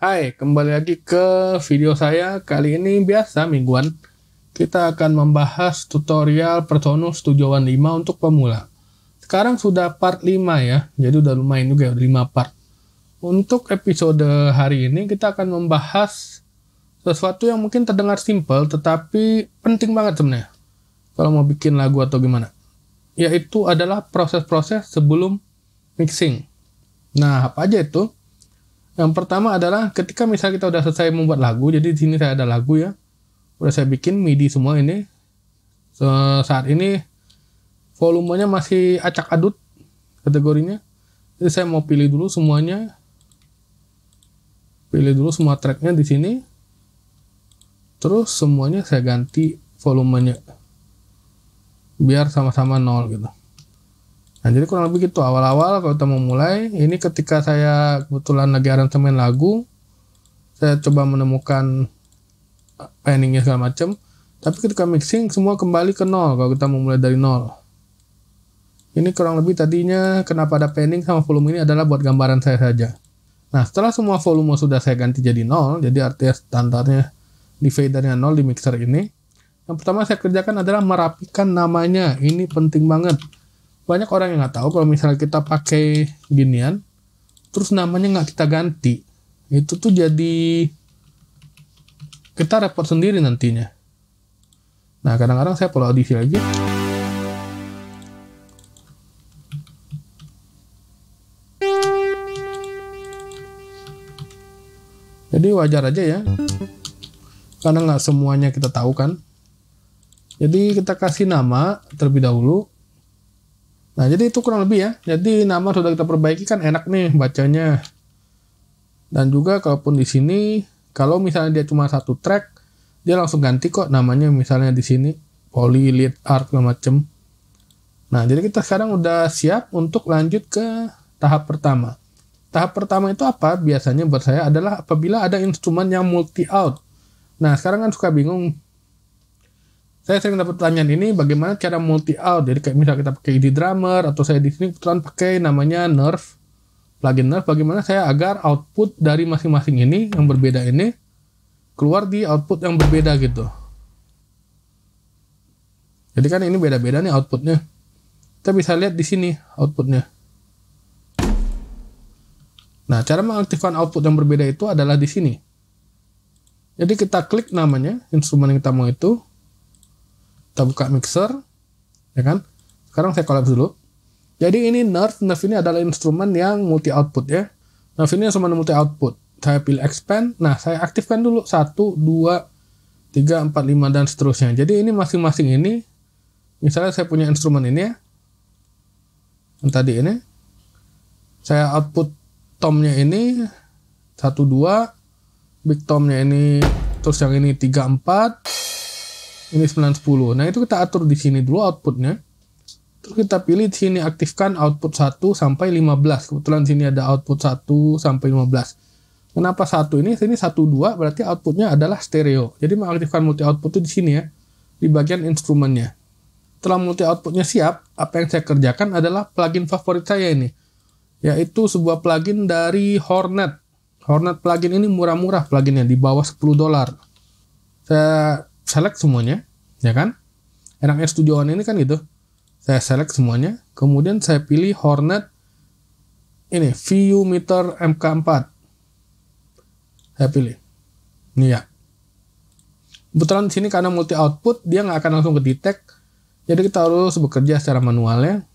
Hai, kembali lagi ke video saya. Kali ini biasa mingguan, kita akan membahas tutorial Personus 715 untuk pemula. Sekarang sudah part 5 ya, jadi udah lumayan juga, ya, udah 5 part. Untuk episode hari ini kita akan membahas sesuatu yang mungkin terdengar simple, tetapi penting banget sebenarnya. Kalau mau bikin lagu atau gimana. Yaitu adalah proses-proses sebelum mixing. Nah, apa aja itu? Yang pertama adalah ketika misalnya kita udah selesai membuat lagu, jadi di sini saya ada lagu ya. Udah saya bikin MIDI semua ini. So, saat ini volumenya masih acak adut kategorinya. Jadi saya mau pilih dulu semuanya. Pilih dulu semua tracknya di sini. Terus semuanya saya ganti volumenya. Biar sama-sama nol gitu. Nah, jadi kurang lebih gitu awal-awal kalau kita mau mulai, ini ketika saya kebetulan lagi aransemen lagu, saya coba menemukan panningnya eh, segala macam, tapi ketika mixing semua kembali ke nol kalau kita mau mulai dari nol. Ini kurang lebih tadinya kenapa ada panning sama volume ini adalah buat gambaran saya saja. Nah, setelah semua volume sudah saya ganti jadi nol, jadi artinya standarnya di fadernya nol di mixer ini, yang pertama saya kerjakan adalah merapikan namanya. Ini penting banget banyak orang yang nggak tahu kalau misalnya kita pakai ginian terus namanya nggak kita ganti itu tuh jadi kita repot sendiri nantinya nah kadang-kadang saya perlu audisi lagi jadi wajar aja ya karena nggak semuanya kita tahu kan jadi kita kasih nama terlebih dahulu Nah, jadi itu kurang lebih ya. Jadi nama sudah kita perbaiki kan enak nih bacanya. Dan juga kalaupun di sini, kalau misalnya dia cuma satu track, dia langsung ganti kok namanya misalnya di sini poly lead art macam. Nah, jadi kita sekarang udah siap untuk lanjut ke tahap pertama. Tahap pertama itu apa? Biasanya buat saya adalah apabila ada instrumen yang multi out. Nah, sekarang kan suka bingung saya sering dapat pertanyaan ini bagaimana cara multi out jadi kayak misal kita pakai ID e drummer atau saya di sini kebetulan pakai namanya nerf plugin nerf bagaimana saya agar output dari masing-masing ini yang berbeda ini keluar di output yang berbeda gitu jadi kan ini beda-beda nih outputnya kita bisa lihat di sini outputnya nah cara mengaktifkan output yang berbeda itu adalah di sini jadi kita klik namanya instrumen yang kita mau itu kita buka mixer ya kan sekarang saya collapse dulu jadi ini nerf nerf ini adalah instrumen yang multi output ya nerf ini cuma multi output saya pilih expand nah saya aktifkan dulu satu dua tiga empat lima dan seterusnya jadi ini masing-masing ini misalnya saya punya instrumen ini ya yang tadi ini saya output tomnya ini satu dua big tomnya ini terus yang ini tiga empat ini 910. Nah, itu kita atur di sini dulu outputnya. Terus kita pilih di sini aktifkan output 1 sampai 15. Kebetulan sini ada output 1 sampai 15. Kenapa satu ini? Sini 1 2 berarti outputnya adalah stereo. Jadi mengaktifkan multi output itu di sini ya, di bagian instrumennya. Setelah multi outputnya siap, apa yang saya kerjakan adalah plugin favorit saya ini, yaitu sebuah plugin dari Hornet. Hornet plugin ini murah-murah pluginnya di bawah 10 dolar. Saya select semuanya, ya kan? Enak Air Studio One ini kan gitu. Saya select semuanya, kemudian saya pilih Hornet ini view meter MK4. Saya pilih. Ini ya. Kebetulan di sini karena multi output dia nggak akan langsung ke detect. Jadi kita harus bekerja secara manualnya.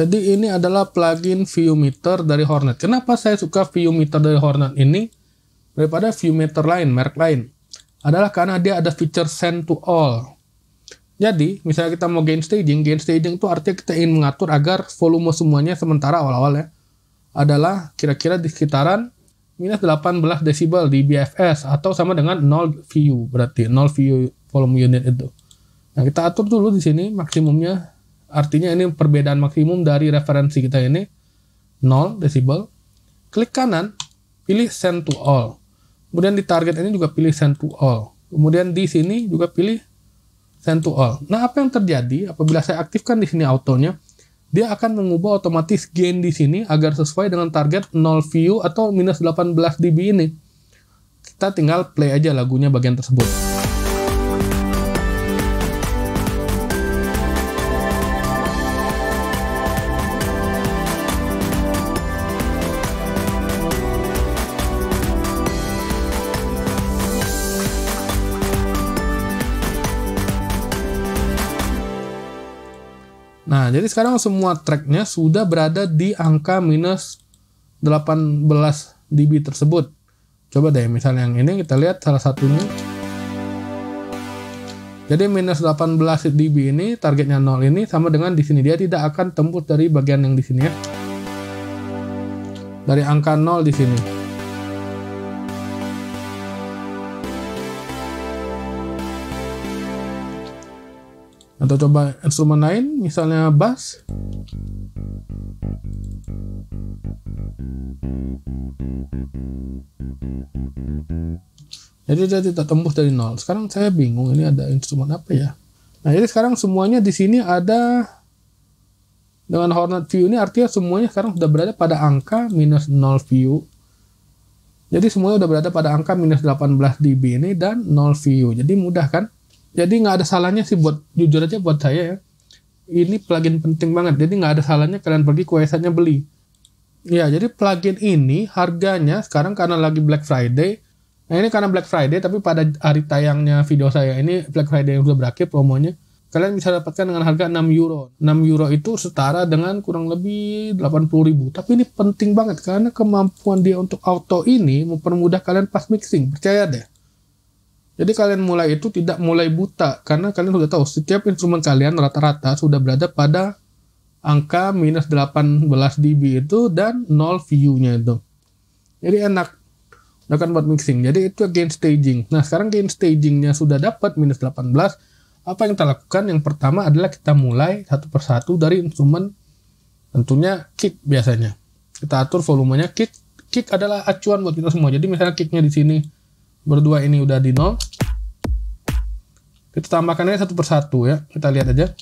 Jadi ini adalah plugin view meter dari Hornet. Kenapa saya suka view meter dari Hornet ini daripada view meter lain, merek lain? Adalah karena dia ada feature send to all. Jadi, misalnya kita mau gain staging, gain staging itu artinya kita ingin mengatur agar volume semuanya sementara awal-awal ya, adalah kira-kira di sekitaran minus 18 desibel di BFS atau sama dengan 0 vu, berarti 0 vu volume unit itu. Nah, kita atur dulu di sini maksimumnya Artinya ini perbedaan maksimum dari referensi kita ini 0 desibel. Klik kanan, pilih send to all. Kemudian di target ini juga pilih send to all. Kemudian di sini juga pilih send to all. Nah, apa yang terjadi apabila saya aktifkan di sini autonya? Dia akan mengubah otomatis gain di sini agar sesuai dengan target 0 view atau minus 18 dB ini. Kita tinggal play aja lagunya bagian tersebut. Jadi sekarang semua tracknya sudah berada di angka minus 18 dB tersebut. Coba deh misalnya yang ini kita lihat salah satunya. Jadi minus 18 dB ini targetnya nol ini sama dengan di sini dia tidak akan tembus dari bagian yang di sini ya. Dari angka nol di sini. atau coba instrumen lain misalnya bass jadi dia tidak tembus dari nol sekarang saya bingung ini ada instrumen apa ya nah jadi sekarang semuanya di sini ada dengan Hornet view ini artinya semuanya sekarang sudah berada pada angka minus 0 view jadi semuanya sudah berada pada angka minus 18 dB ini dan 0 view jadi mudah kan jadi nggak ada salahnya sih buat jujur aja buat saya ya ini plugin penting banget jadi nggak ada salahnya kalian pergi ke websitenya beli ya jadi plugin ini harganya sekarang karena lagi Black Friday nah ini karena Black Friday tapi pada hari tayangnya video saya ini Black Friday yang sudah berakhir promonya kalian bisa dapatkan dengan harga 6 euro 6 euro itu setara dengan kurang lebih 80 ribu tapi ini penting banget karena kemampuan dia untuk auto ini mempermudah kalian pas mixing percaya deh jadi kalian mulai itu tidak mulai buta karena kalian sudah tahu setiap instrumen kalian rata-rata sudah berada pada angka minus 18 dB itu dan 0 view-nya itu. Jadi enak akan buat mixing. Jadi itu gain staging. Nah sekarang gain stagingnya sudah dapat minus 18. Apa yang kita lakukan? Yang pertama adalah kita mulai satu persatu dari instrumen tentunya kick biasanya. Kita atur volumenya kick. Kick adalah acuan buat kita semua. Jadi misalnya kicknya di sini berdua ini udah di nol kita tambahkan aja satu persatu ya. Kita lihat aja.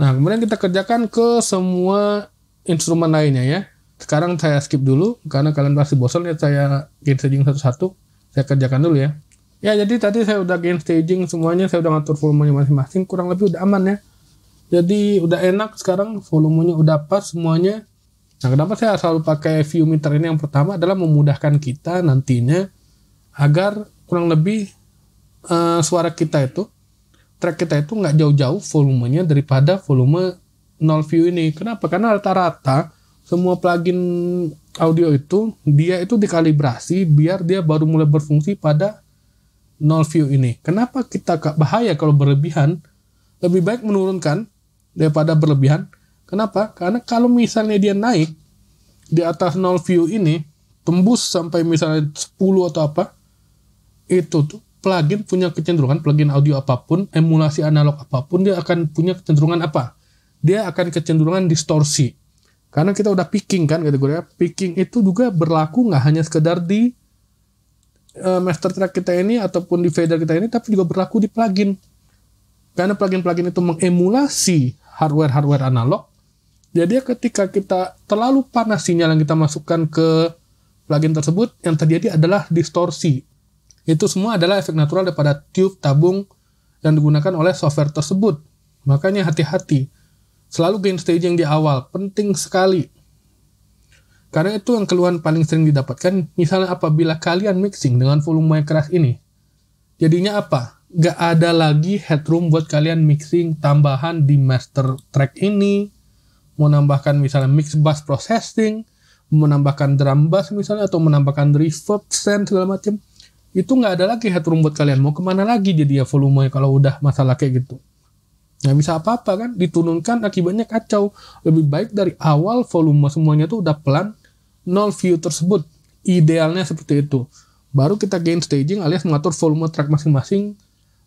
Nah, kemudian kita kerjakan ke semua instrumen lainnya ya. Sekarang saya skip dulu karena kalian pasti bosan ya saya kirim satu-satu. Saya kerjakan dulu ya. Ya jadi tadi saya udah gain staging semuanya saya udah ngatur volumenya masing-masing kurang lebih udah aman ya. Jadi udah enak sekarang volumenya udah pas semuanya. Nah kenapa saya selalu pakai view meter ini yang pertama adalah memudahkan kita nantinya agar kurang lebih uh, suara kita itu track kita itu nggak jauh-jauh volumenya daripada volume nol view ini. Kenapa? Karena rata-rata semua plugin audio itu dia itu dikalibrasi biar dia baru mulai berfungsi pada null view ini. Kenapa kita bahaya kalau berlebihan? Lebih baik menurunkan daripada berlebihan. Kenapa? Karena kalau misalnya dia naik di atas null view ini, tembus sampai misalnya 10 atau apa, itu tuh plugin punya kecenderungan plugin audio apapun, emulasi analog apapun dia akan punya kecenderungan apa? Dia akan kecenderungan distorsi. Karena kita udah picking kan kategorinya. Picking itu juga berlaku nggak hanya sekedar di Eh, master track kita ini ataupun di fader kita ini tapi juga berlaku di plugin. Karena plugin-plugin itu mengemulasi hardware-hardware analog. Jadi ketika kita terlalu panas sinyal yang kita masukkan ke plugin tersebut, yang terjadi adalah distorsi. Itu semua adalah efek natural daripada tube tabung yang digunakan oleh software tersebut. Makanya hati-hati. Selalu gain staging di awal, penting sekali karena itu yang keluhan paling sering didapatkan, misalnya apabila kalian mixing dengan volume yang keras ini, jadinya apa? Gak ada lagi headroom buat kalian mixing tambahan di master track ini, menambahkan misalnya mix bass processing, menambahkan drum bass misalnya, atau menambahkan reverb, send, segala macam. Itu gak ada lagi headroom buat kalian. Mau kemana lagi jadi ya volumenya kalau udah masalah kayak gitu. Nah bisa apa-apa kan, Diturunkan akibatnya kacau. Lebih baik dari awal volume semuanya tuh udah pelan, nol view tersebut. Idealnya seperti itu. Baru kita gain staging alias mengatur volume track masing-masing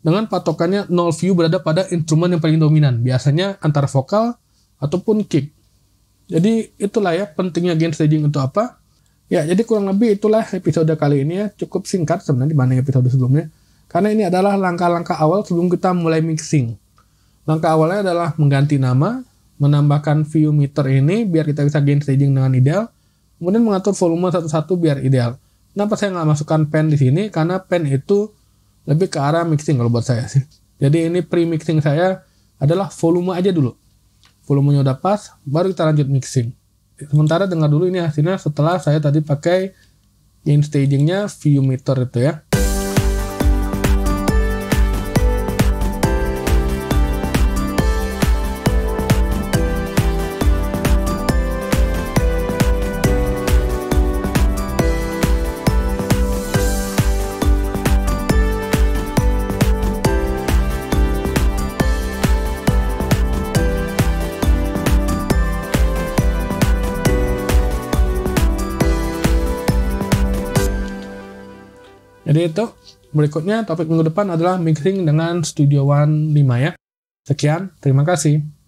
dengan patokannya nol view berada pada instrumen yang paling dominan, biasanya antara vokal ataupun kick. Jadi itulah ya pentingnya gain staging untuk apa. Ya, jadi kurang lebih itulah episode kali ini ya. Cukup singkat sebenarnya dibanding episode sebelumnya. Karena ini adalah langkah-langkah awal sebelum kita mulai mixing. Langkah awalnya adalah mengganti nama, menambahkan view meter ini biar kita bisa gain staging dengan ideal. Kemudian mengatur volume satu-satu biar ideal. Kenapa saya nggak masukkan pen di sini? Karena pen itu lebih ke arah mixing kalau buat saya sih. Jadi ini pre-mixing saya adalah volume aja dulu. Volumenya udah pas, baru kita lanjut mixing. Sementara dengar dulu ini hasilnya setelah saya tadi pakai in stagingnya view meter itu ya. itu. Berikutnya topik minggu depan adalah mixing dengan Studio One 5 ya. Sekian, terima kasih.